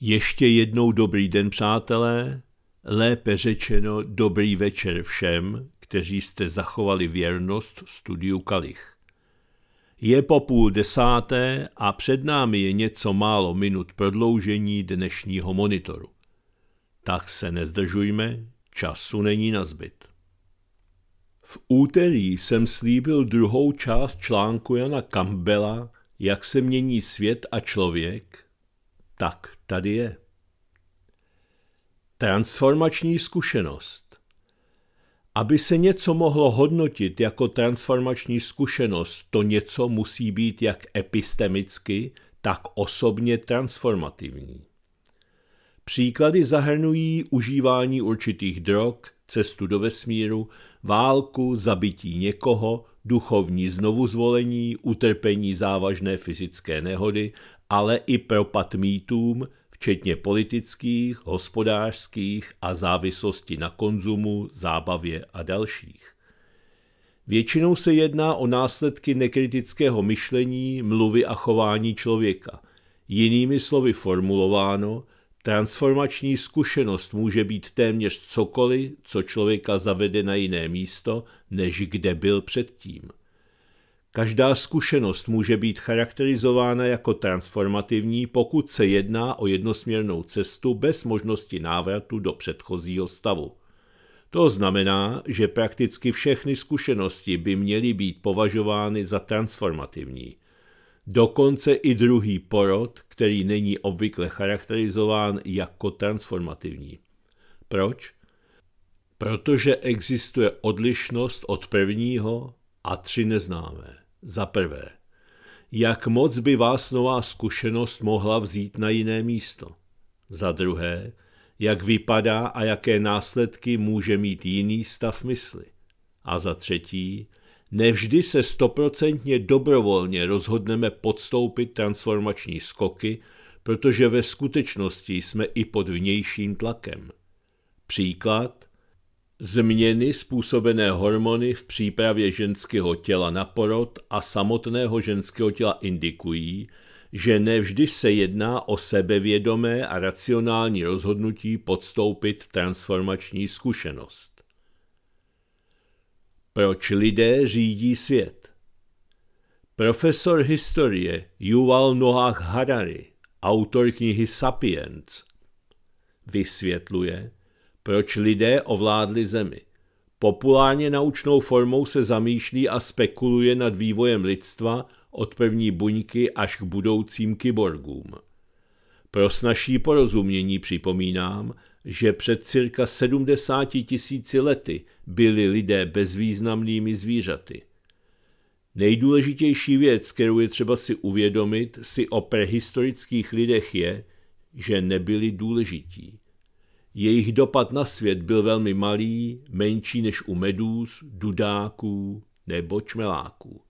Ještě jednou dobrý den, přátelé, lépe řečeno dobrý večer všem, kteří jste zachovali věrnost studiu Kalich. Je po půl desáté a před námi je něco málo minut prodloužení dnešního monitoru. Tak se nezdržujme, času není na zbyt. V úterý jsem slíbil druhou část článku Jana Campbella, jak se mění svět a člověk, tak tady je. Transformační zkušenost. Aby se něco mohlo hodnotit jako transformační zkušenost, to něco musí být jak epistemicky, tak osobně transformativní. Příklady zahrnují užívání určitých drog, cestu do vesmíru, válku, zabití někoho, duchovní znovuzvolení, utrpení závažné fyzické nehody ale i mýtům, včetně politických, hospodářských a závislosti na konzumu, zábavě a dalších. Většinou se jedná o následky nekritického myšlení, mluvy a chování člověka. Jinými slovy formulováno, transformační zkušenost může být téměř cokoliv, co člověka zavede na jiné místo, než kde byl předtím. Každá zkušenost může být charakterizována jako transformativní, pokud se jedná o jednosměrnou cestu bez možnosti návratu do předchozího stavu. To znamená, že prakticky všechny zkušenosti by měly být považovány za transformativní. Dokonce i druhý porod, který není obvykle charakterizován jako transformativní. Proč? Protože existuje odlišnost od prvního a tři neznámé. Za prvé, jak moc by vás nová zkušenost mohla vzít na jiné místo? Za druhé, jak vypadá a jaké následky může mít jiný stav mysli? A za třetí, nevždy se stoprocentně dobrovolně rozhodneme podstoupit transformační skoky, protože ve skutečnosti jsme i pod vnějším tlakem. Příklad Změny způsobené hormony v přípravě ženského těla na porod a samotného ženského těla indikují, že nevždy se jedná o sebevědomé a racionální rozhodnutí podstoupit transformační zkušenost. Proč lidé řídí svět? Profesor historie Yuval Noah Harari, autor knihy Sapiens, vysvětluje, proč lidé ovládli zemi. Populárně naučnou formou se zamýšlí a spekuluje nad vývojem lidstva od první buňky až k budoucím kyborgům. Pro snažší porozumění připomínám, že před cirka 70 tisíci lety byli lidé bezvýznamnými zvířaty. Nejdůležitější věc, kterou je třeba si uvědomit, si o prehistorických lidech je, že nebyli důležití. Jejich dopad na svět byl velmi malý, menší než u medůz, dudáků nebo čmeláků.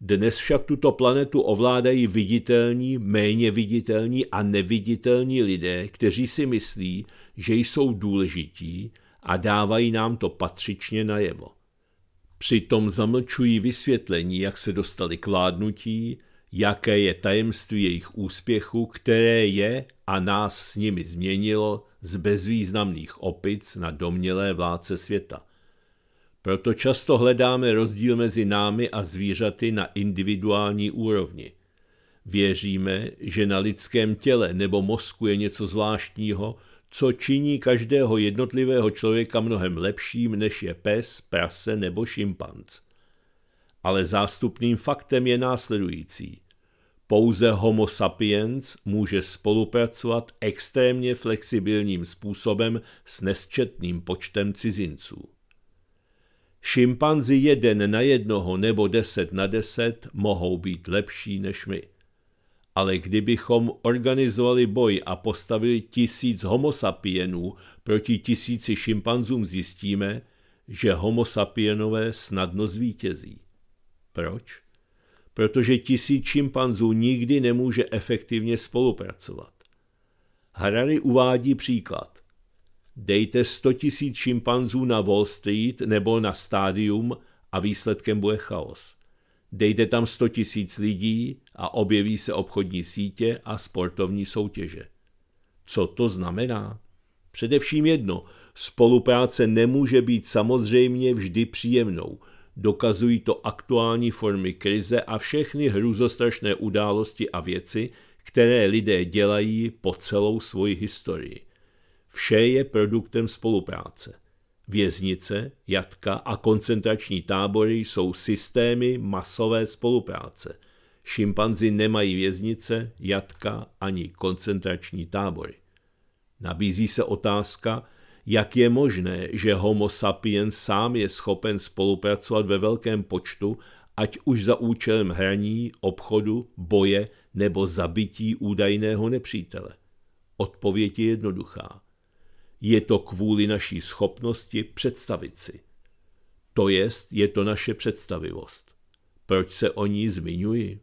Dnes však tuto planetu ovládají viditelní, méně viditelní a neviditelní lidé, kteří si myslí, že jsou důležití a dávají nám to patřičně najevo. Přitom zamlčují vysvětlení, jak se dostali k vládnutí, jaké je tajemství jejich úspěchu, které je a nás s nimi změnilo z bezvýznamných opic na domnělé vládce světa. Proto často hledáme rozdíl mezi námi a zvířaty na individuální úrovni. Věříme, že na lidském těle nebo mozku je něco zvláštního, co činí každého jednotlivého člověka mnohem lepším, než je pes, prase nebo šimpanz ale zástupným faktem je následující. Pouze Homo sapiens může spolupracovat extrémně flexibilním způsobem s nesčetným počtem cizinců. Šimpanzi jeden na jednoho nebo deset na deset mohou být lepší než my. Ale kdybychom organizovali boj a postavili tisíc homo sapienů proti tisíci šimpanzům, zjistíme, že homo sapienové snadno zvítězí. Proč? Protože tisíc šimpanzů nikdy nemůže efektivně spolupracovat. Harari uvádí příklad. Dejte 100 tisíc šimpanzů na Wall Street nebo na stádium a výsledkem bude chaos. Dejte tam 100 tisíc lidí a objeví se obchodní sítě a sportovní soutěže. Co to znamená? Především jedno, spolupráce nemůže být samozřejmě vždy příjemnou – dokazují to aktuální formy krize a všechny hrůzostrašné události a věci, které lidé dělají po celou svoji historii. Vše je produktem spolupráce. Věznice, jatka a koncentrační tábory jsou systémy masové spolupráce. Šimpanzi nemají věznice, jatka ani koncentrační tábory. Nabízí se otázka, jak je možné, že Homo sapiens sám je schopen spolupracovat ve velkém počtu, ať už za účelem hraní, obchodu, boje nebo zabití údajného nepřítele? Odpověď je jednoduchá. Je to kvůli naší schopnosti představit si. To jest, je to naše představivost. Proč se o ní zmiňuji?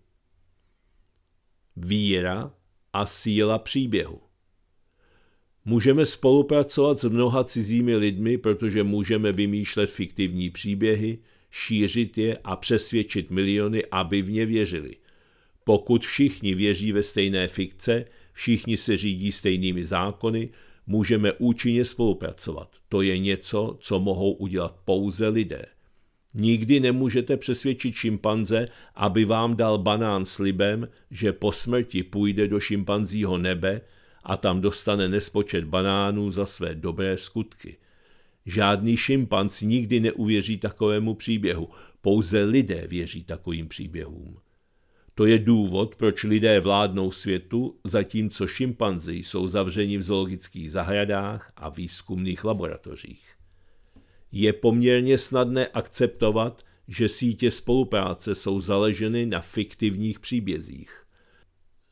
Víra a síla příběhu. Můžeme spolupracovat s mnoha cizími lidmi, protože můžeme vymýšlet fiktivní příběhy, šířit je a přesvědčit miliony, aby v ně věřili. Pokud všichni věří ve stejné fikce, všichni se řídí stejnými zákony, můžeme účinně spolupracovat. To je něco, co mohou udělat pouze lidé. Nikdy nemůžete přesvědčit šimpanze, aby vám dal banán slibem, že po smrti půjde do šimpanzího nebe, a tam dostane nespočet banánů za své dobré skutky. Žádný šimpanz nikdy neuvěří takovému příběhu, pouze lidé věří takovým příběhům. To je důvod, proč lidé vládnou světu, zatímco šimpanzi jsou zavřeni v zoologických zahradách a výzkumných laboratořích. Je poměrně snadné akceptovat, že sítě spolupráce jsou zaleženy na fiktivních příbězích.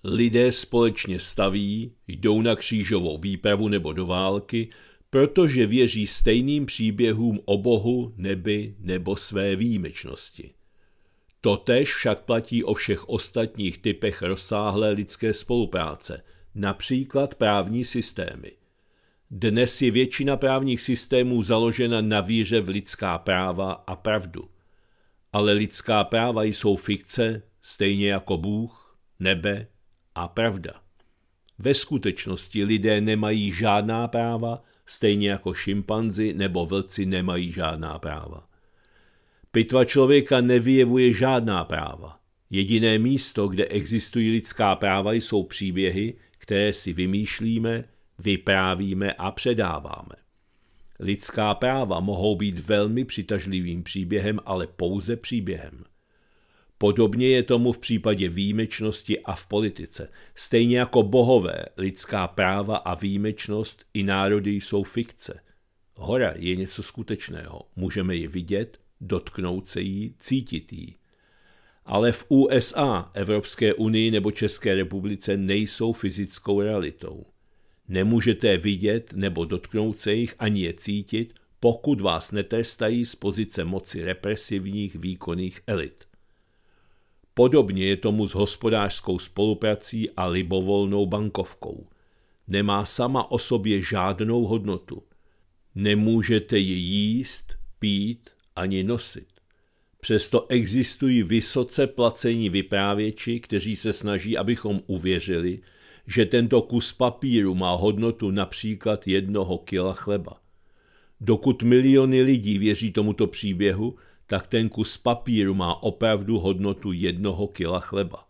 Lidé společně staví, jdou na křížovou výpravu nebo do války, protože věří stejným příběhům o Bohu, nebi nebo své výjimečnosti. Totež však platí o všech ostatních typech rozsáhlé lidské spolupráce, například právní systémy. Dnes je většina právních systémů založena na víře v lidská práva a pravdu. Ale lidská práva jsou fikce, stejně jako Bůh, nebe a pravda. Ve skutečnosti lidé nemají žádná práva, stejně jako šimpanzi nebo vlci nemají žádná práva. Pitva člověka nevyjevuje žádná práva. Jediné místo, kde existují lidská práva, jsou příběhy, které si vymýšlíme, vyprávíme a předáváme. Lidská práva mohou být velmi přitažlivým příběhem, ale pouze příběhem – Podobně je tomu v případě výjimečnosti a v politice. Stejně jako bohové, lidská práva a výjimečnost i národy jsou fikce. Hora je něco skutečného, můžeme ji vidět, dotknout se jí, cítit ji. Ale v USA, Evropské unii nebo České republice nejsou fyzickou realitou. Nemůžete je vidět nebo dotknout se jich ani je cítit, pokud vás netrestají z pozice moci represivních výkonných elit. Podobně je tomu s hospodářskou spoluprací a libovolnou bankovkou. Nemá sama o sobě žádnou hodnotu. Nemůžete ji jíst, pít ani nosit. Přesto existují vysoce placení vyprávěči, kteří se snaží, abychom uvěřili, že tento kus papíru má hodnotu například jednoho kila chleba. Dokud miliony lidí věří tomuto příběhu, tak ten kus papíru má opravdu hodnotu jednoho kila chleba.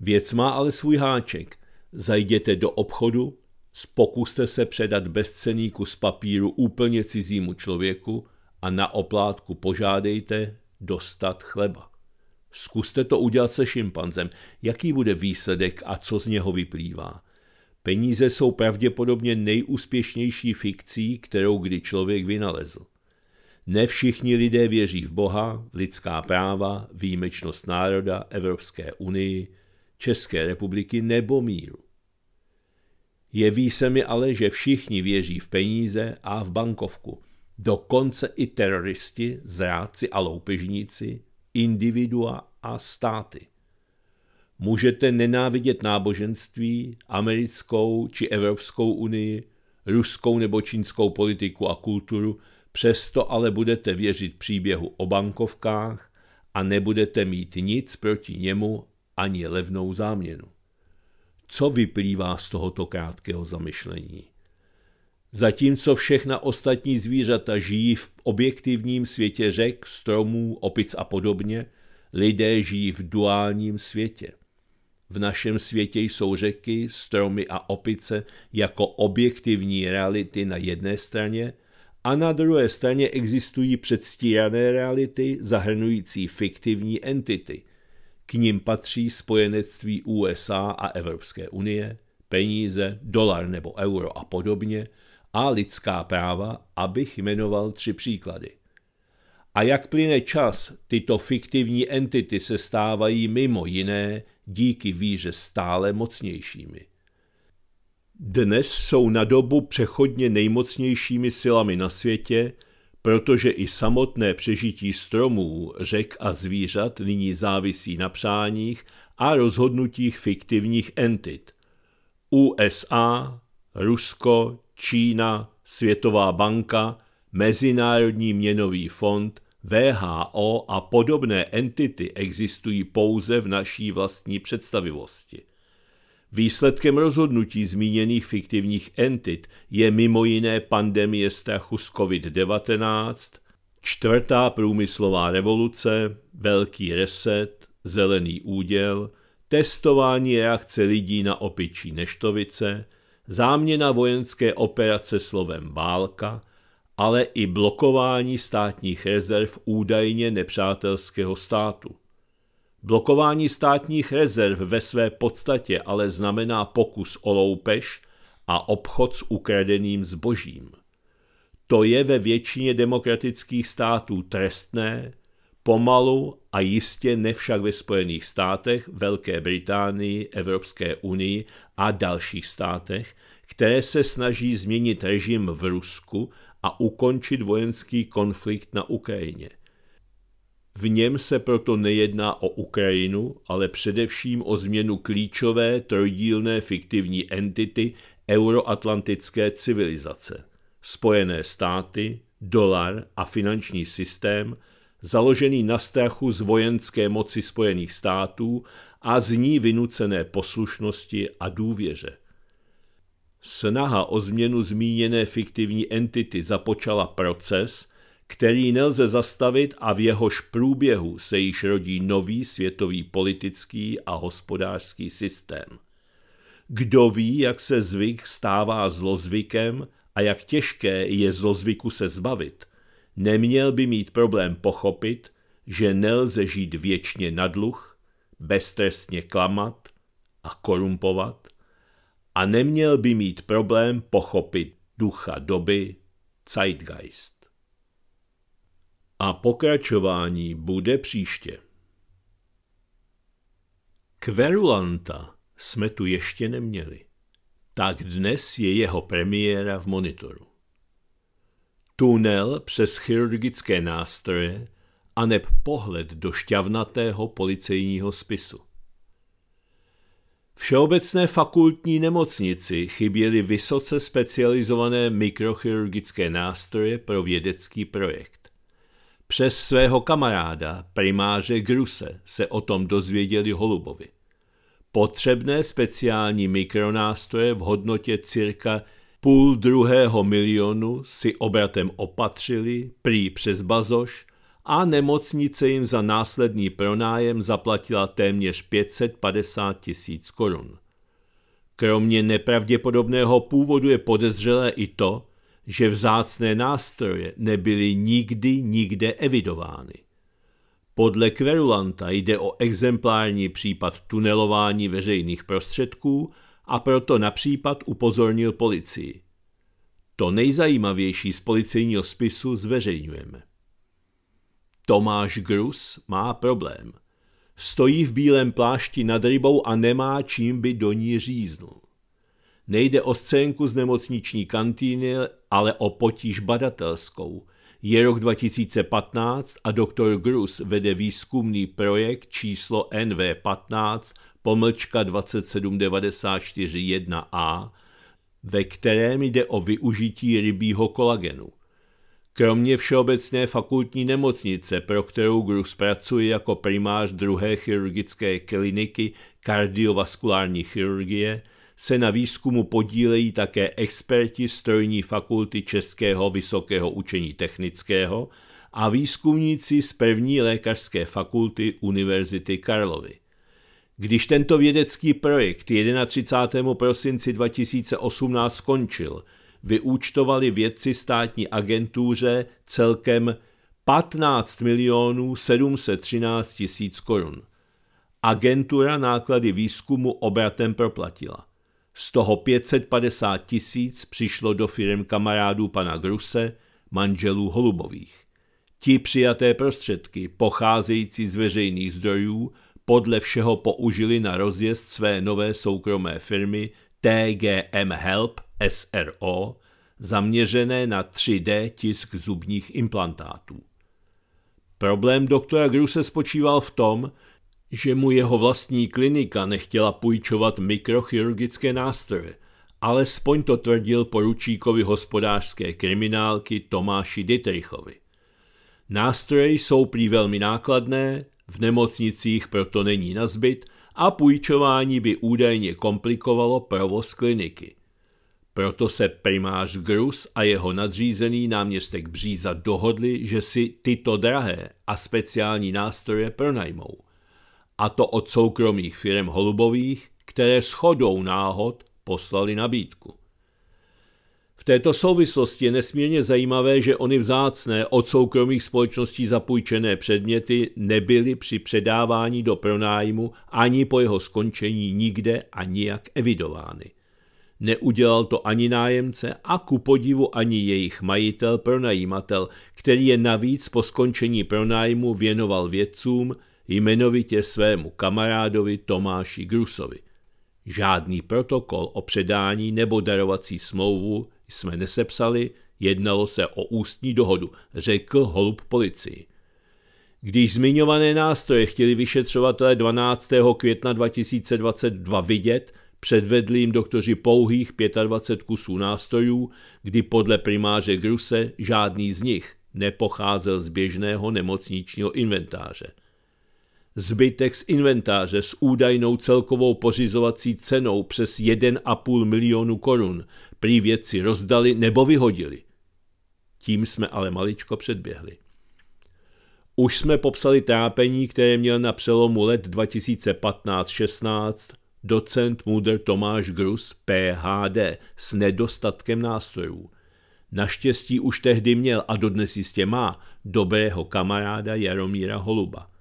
Věc má ale svůj háček. Zajděte do obchodu, spokuste se předat bezcený kus papíru úplně cizímu člověku a na oplátku požádejte dostat chleba. Zkuste to udělat se šimpanzem. Jaký bude výsledek a co z něho vyplývá? Peníze jsou pravděpodobně nejúspěšnější fikcí, kterou kdy člověk vynalezl. Ne všichni lidé věří v Boha, lidská práva, výjimečnost národa, Evropské unii, České republiky nebo míru. Jeví se mi ale, že všichni věří v peníze a v bankovku. Dokonce i teroristi, zráci a loupežníci, individua a státy. Můžete nenávidět náboženství, americkou či Evropskou unii, ruskou nebo čínskou politiku a kulturu, Přesto ale budete věřit příběhu o bankovkách a nebudete mít nic proti němu ani levnou záměnu. Co vyplývá z tohoto krátkého zamyšlení? Zatímco všechna ostatní zvířata žijí v objektivním světě řek, stromů, opic a podobně, lidé žijí v duálním světě. V našem světě jsou řeky, stromy a opice jako objektivní reality na jedné straně a na druhé straně existují předstírané reality zahrnující fiktivní entity. K nim patří spojenectví USA a Evropské unie, peníze, dolar nebo euro a podobně a lidská práva, abych jmenoval tři příklady. A jak plyne čas, tyto fiktivní entity se stávají mimo jiné díky víře stále mocnějšími. Dnes jsou na dobu přechodně nejmocnějšími silami na světě, protože i samotné přežití stromů, řek a zvířat nyní závisí na přáních a rozhodnutích fiktivních entit. USA, Rusko, Čína, Světová banka, Mezinárodní měnový fond, VHO a podobné entity existují pouze v naší vlastní představivosti. Výsledkem rozhodnutí zmíněných fiktivních entit je mimo jiné pandemie strachu z COVID-19, čtvrtá průmyslová revoluce, velký reset, zelený úděl, testování reakce lidí na opičí neštovice, záměna vojenské operace slovem válka, ale i blokování státních rezerv údajně nepřátelského státu. Blokování státních rezerv ve své podstatě ale znamená pokus o loupež a obchod s ukradeným zbožím. To je ve většině demokratických států trestné, pomalu a jistě nevšak ve Spojených státech, Velké Británii, Evropské unii a dalších státech, které se snaží změnit režim v Rusku a ukončit vojenský konflikt na Ukrajině – v něm se proto nejedná o Ukrajinu, ale především o změnu klíčové trojdílné fiktivní entity euroatlantické civilizace. Spojené státy, dolar a finanční systém, založený na strachu z vojenské moci Spojených států a z ní vynucené poslušnosti a důvěře. Snaha o změnu zmíněné fiktivní entity započala proces, který nelze zastavit a v jehož průběhu se již rodí nový světový politický a hospodářský systém. Kdo ví, jak se zvyk stává zlozvykem a jak těžké je zlozvyku se zbavit, neměl by mít problém pochopit, že nelze žít věčně na dluh, beztrestně klamat a korumpovat a neměl by mít problém pochopit ducha doby Zeitgeist a pokračování bude příště. Kverulanta jsme tu ještě neměli, tak dnes je jeho premiéra v monitoru. Tunel přes chirurgické nástroje a neb pohled do šťavnatého policejního spisu. Všeobecné fakultní nemocnici chyběly vysoce specializované mikrochirurgické nástroje pro vědecký projekt. Přes svého kamaráda, primáře Gruse, se o tom dozvěděli Holubovi. Potřebné speciální mikronástroje v hodnotě cirka půl druhého milionu si obratem opatřili, prý přes bazoš, a nemocnice jim za následný pronájem zaplatila téměř 550 tisíc korun. Kromě nepravděpodobného původu je podezřelé i to, že vzácné nástroje nebyly nikdy nikde evidovány. Podle Kverulanta jde o exemplární případ tunelování veřejných prostředků a proto na případ upozornil policii. To nejzajímavější z policejního spisu zveřejňujeme. Tomáš Grus má problém. Stojí v bílém plášti nad rybou a nemá čím by do ní říznul. Nejde o scénku z nemocniční kantýny, ale o potíž badatelskou. Je rok 2015 a doktor Grus vede výzkumný projekt číslo NV15 pomlčka 27941A, ve kterém jde o využití rybího kolagenu. Kromě Všeobecné fakultní nemocnice, pro kterou Grus pracuje jako primář druhé chirurgické kliniky kardiovaskulární chirurgie, se na výzkumu podílejí také experti strojní fakulty Českého vysokého učení technického a výzkumníci z první lékařské fakulty Univerzity Karlovy. Když tento vědecký projekt 31. prosinci 2018 skončil, vyúčtovali vědci státní agentůře celkem 15 milionů 713 tisíc korun. Agentura náklady výzkumu obratem proplatila. Z toho 550 tisíc přišlo do firm kamarádů pana Gruse, manželů Holubových. Ti přijaté prostředky, pocházející z veřejných zdrojů, podle všeho použili na rozjezd své nové soukromé firmy TGM Help SRO, zaměřené na 3D tisk zubních implantátů. Problém doktora Gruse spočíval v tom, že mu jeho vlastní klinika nechtěla půjčovat mikrochirurgické nástroje. Alespoň to tvrdil poručíkovi hospodářské kriminálky Tomáši Dietrichovi. Nástroje jsou prý velmi nákladné, v nemocnicích proto není nazbyt a půjčování by údajně komplikovalo provoz kliniky. Proto se primář Grus a jeho nadřízený náměstek Bříza dohodli, že si tyto drahé a speciální nástroje pronajmou – a to od soukromých firm Holubových, které shodou náhod poslali nabídku. V této souvislosti je nesmírně zajímavé, že ony vzácné od soukromých společností zapůjčené předměty nebyly při předávání do pronájmu ani po jeho skončení nikde a nijak evidovány. Neudělal to ani nájemce a ku podivu ani jejich majitel pronajímatel, který je navíc po skončení pronájmu věnoval vědcům, jmenovitě svému kamarádovi Tomáši Grusovi. Žádný protokol o předání nebo darovací smlouvu jsme nesepsali, jednalo se o ústní dohodu, řekl holub policii. Když zmiňované nástroje chtěli vyšetřovatelé 12. května 2022 vidět, předvedli jim doktoři pouhých 25 kusů nástrojů, kdy podle primáře Gruse žádný z nich nepocházel z běžného nemocničního inventáře. Zbytek z inventáře s údajnou celkovou pořizovací cenou přes 1,5 milionu korun prý věci rozdali nebo vyhodili. Tím jsme ale maličko předběhli. Už jsme popsali trápení, které měl na přelomu let 2015-16 docent Mudr Tomáš Grus, PHD, s nedostatkem nástrojů. Naštěstí už tehdy měl a dodnes jistě má dobrého kamaráda Jaromíra Holuba.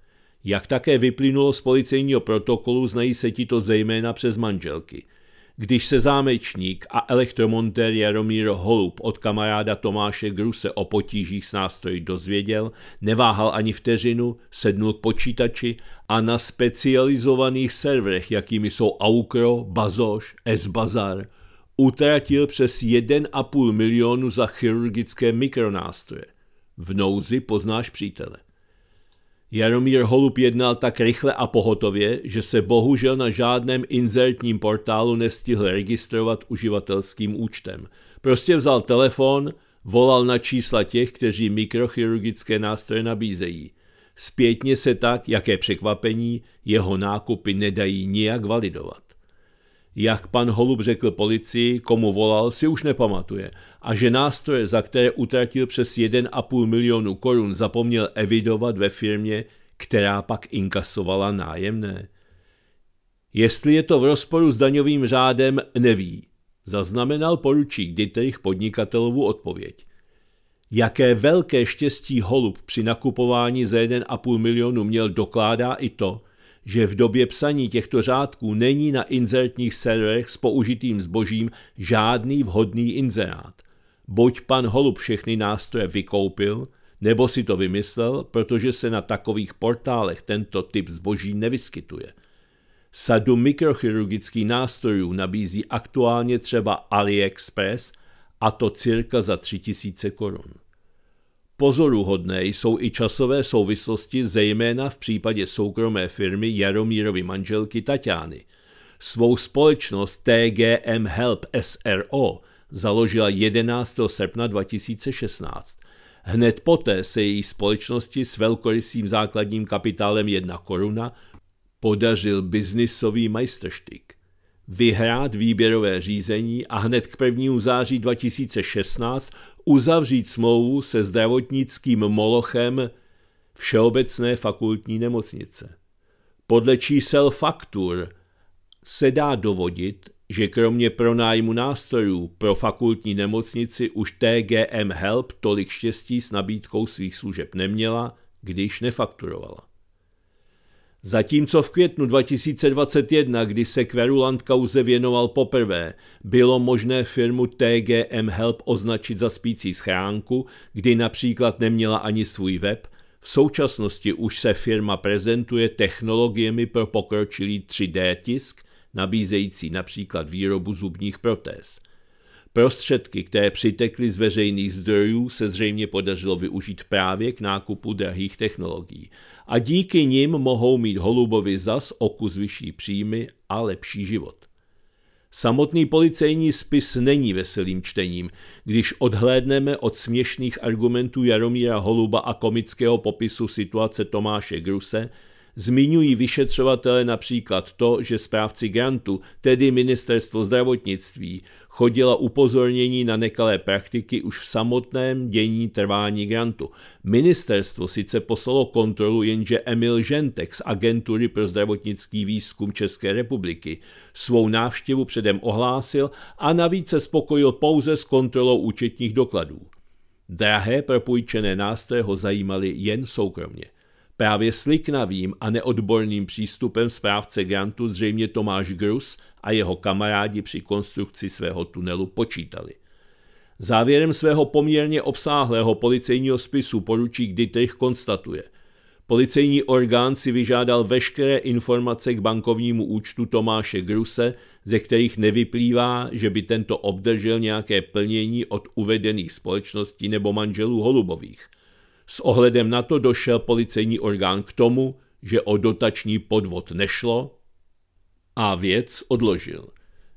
Jak také vyplynulo z policejního protokolu, znají se ti to zejména přes manželky. Když se zámečník a elektromontér Jaromír Holub od kamaráda Tomáše Gruse o potížích s nástroji dozvěděl, neváhal ani vteřinu, sednul k počítači a na specializovaných serverech, jakými jsou Aukro, Bazoš, S-Bazar, utratil přes 1,5 milionu za chirurgické mikronástroje. V nouzi poznáš přítele. Jaromír Holub jednal tak rychle a pohotově, že se bohužel na žádném inzertním portálu nestihl registrovat uživatelským účtem. Prostě vzal telefon, volal na čísla těch, kteří mikrochirurgické nástroje nabízejí. Zpětně se tak, jaké překvapení, jeho nákupy nedají nijak validovat. Jak pan Holub řekl policii, komu volal, si už nepamatuje a že nástroje, za které utratil přes 1,5 milionu korun, zapomněl evidovat ve firmě, která pak inkasovala nájemné. Jestli je to v rozporu s daňovým řádem, neví, zaznamenal poručík Dietrich podnikatelovu odpověď. Jaké velké štěstí Holub při nakupování za 1,5 milionu měl dokládá i to, že v době psaní těchto řádků není na inzertních serverech s použitým zbožím žádný vhodný inzerát. Buď pan Holub všechny nástroje vykoupil, nebo si to vymyslel, protože se na takových portálech tento typ zboží nevyskytuje. Sadu mikrochirurgických nástrojů nabízí aktuálně třeba AliExpress a to cirka za 3000 korun. Pozoruhodné jsou i časové souvislosti, zejména v případě soukromé firmy Jaromírovy manželky Tatiany. Svou společnost TGM Help SRO založila 11. srpna 2016. Hned poté se její společnosti s velkorysým základním kapitálem 1 koruna podařil biznisový majstrštyk. Vyhrát výběrové řízení a hned k 1. září 2016 uzavřít smlouvu se zdravotnickým molochem Všeobecné fakultní nemocnice. Podle čísel faktur se dá dovodit, že kromě pronájmu nástrojů pro fakultní nemocnici už TGM Help tolik štěstí s nabídkou svých služeb neměla, když nefakturovala. Zatímco v květnu 2021, kdy se Querulant kauze věnoval poprvé, bylo možné firmu TGM Help označit za spící schránku, kdy například neměla ani svůj web, v současnosti už se firma prezentuje technologiemi pro pokročilý 3D tisk, nabízející například výrobu zubních protéz – Prostředky, které přitekly z veřejných zdrojů, se zřejmě podařilo využít právě k nákupu drahých technologií a díky nim mohou mít holubovi zas o kus vyšší příjmy a lepší život. Samotný policejní spis není veselým čtením, když odhlédneme od směšných argumentů Jaromíra Holuba a komického popisu situace Tomáše Gruse, Zmiňují vyšetřovatele například to, že správci grantu, tedy ministerstvo zdravotnictví, chodila upozornění na nekalé praktiky už v samotném dění trvání grantu. Ministerstvo sice poslalo kontrolu, jenže Emil Žentek z Agentury pro zdravotnický výzkum České republiky svou návštěvu předem ohlásil a navíc se spokojil pouze s kontrolou účetních dokladů. Drahé propůjčené nástroje ho zajímaly jen soukromně – Právě sliknavým a neodborným přístupem správce grantu zřejmě Tomáš Grus a jeho kamarádi při konstrukci svého tunelu počítali. Závěrem svého poměrně obsáhlého policejního spisu poručík Dietrich konstatuje – Policejní orgán si vyžádal veškeré informace k bankovnímu účtu Tomáše Gruse, ze kterých nevyplývá, že by tento obdržel nějaké plnění od uvedených společností nebo manželů Holubových – s ohledem na to došel policejní orgán k tomu, že o dotační podvod nešlo a věc odložil.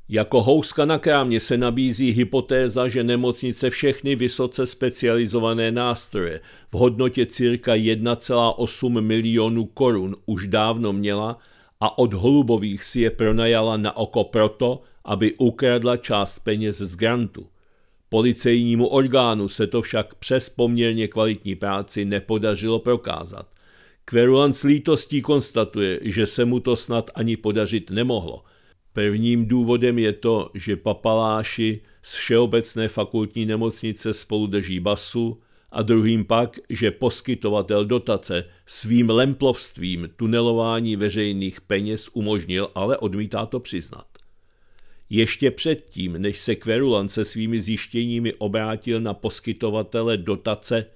Jako houska na krámě se nabízí hypotéza, že nemocnice všechny vysoce specializované nástroje v hodnotě cirka 1,8 milionu korun už dávno měla a od Holubových si je pronajala na oko proto, aby ukradla část peněz z grantu. Policejnímu orgánu se to však přes poměrně kvalitní práci nepodařilo prokázat. Kverulan s lítostí konstatuje, že se mu to snad ani podařit nemohlo. Prvním důvodem je to, že papaláši z Všeobecné fakultní nemocnice spolu drží basu a druhým pak, že poskytovatel dotace svým lemplovstvím tunelování veřejných peněz umožnil, ale odmítá to přiznat. Ještě předtím, než se Kverulan se svými zjištěními obrátil na poskytovatele dotace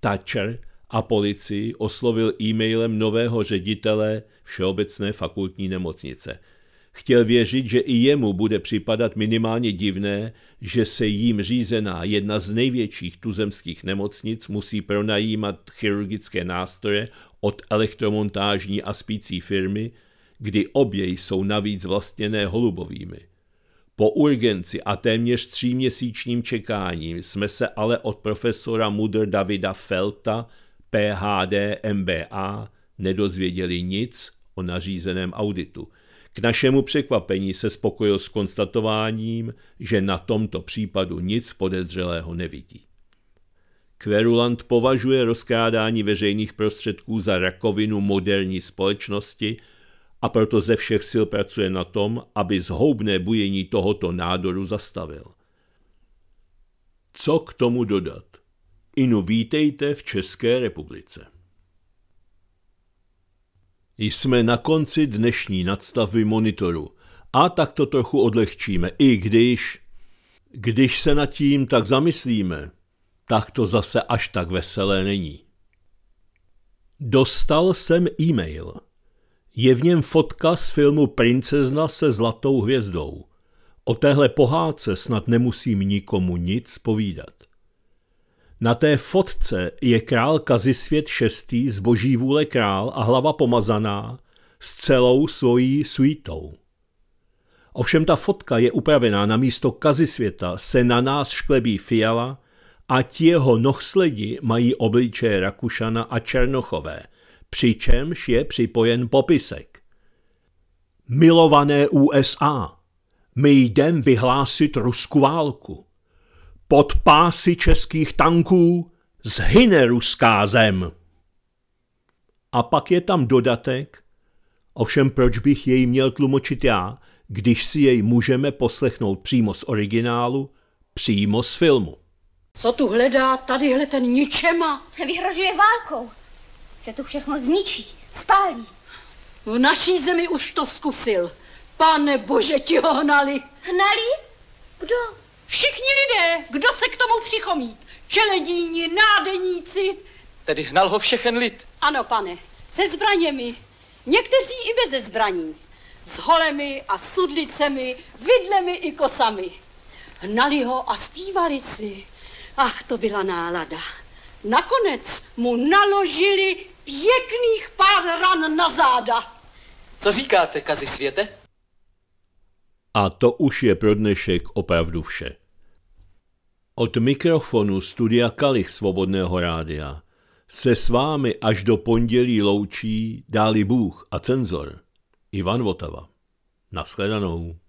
Thatcher a policii, oslovil e-mailem nového ředitele Všeobecné fakultní nemocnice. Chtěl věřit, že i jemu bude připadat minimálně divné, že se jím řízená jedna z největších tuzemských nemocnic musí pronajímat chirurgické nástroje od elektromontážní a spící firmy, kdy obě jsou navíc vlastněné holubovými. Po urgenci a téměř tříměsíčním čekání jsme se ale od profesora Mudr Davida Felta, PhD, MBA, nedozvěděli nic o nařízeném auditu. K našemu překvapení se spokojil s konstatováním, že na tomto případu nic podezřelého nevidí. Kverulant považuje rozkrádání veřejných prostředků za rakovinu moderní společnosti – a proto ze všech sil pracuje na tom, aby zhoubné bujení tohoto nádoru zastavil. Co k tomu dodat? Inu vítejte v České republice. Jsme na konci dnešní nadstavby monitoru a tak to trochu odlehčíme, i když, když se nad tím tak zamyslíme, tak to zase až tak veselé není. Dostal jsem e-mail – je v něm fotka z filmu Princezna se zlatou hvězdou. O téhle pohádce snad nemusím nikomu nic povídat. Na té fotce je král Kazisvět VI z boží vůle král a hlava pomazaná s celou svojí suitou. Ovšem ta fotka je upravená na místo Kazisvěta se na nás šklebí Fiala a ti jeho nohsledi mají obličeje Rakušana a Černochové – přičemž je připojen popisek. Milované USA, my jdem vyhlásit Rusku válku. Pod pásy českých tanků zhyne ruská zem. A pak je tam dodatek, ovšem proč bych jej měl tlumočit já, když si jej můžeme poslechnout přímo z originálu, přímo z filmu. Co tu hledá tadyhle ten ničema? Vyhrožuje válkou že to všechno zničí, spálí. V naší zemi už to zkusil. Pane bože, ti ho hnali. Hnali? Kdo? Všichni lidé, kdo se k tomu přichomít. Čeledíni, nádeníci. Tedy hnal ho všechen lid. Ano, pane, se zbraněmi. Někteří i beze zbraní. S holemi a sudlicemi, vidlemi i kosami. Hnali ho a zpívali si. Ach, to byla nálada. Nakonec mu naložili pěkných pár ran na záda. Co říkáte, kazi světe? A to už je pro dnešek opravdu vše. Od mikrofonu studia Kalich Svobodného rádia se s vámi až do pondělí loučí dáli Bůh a cenzor Ivan Votava. Naschledanou.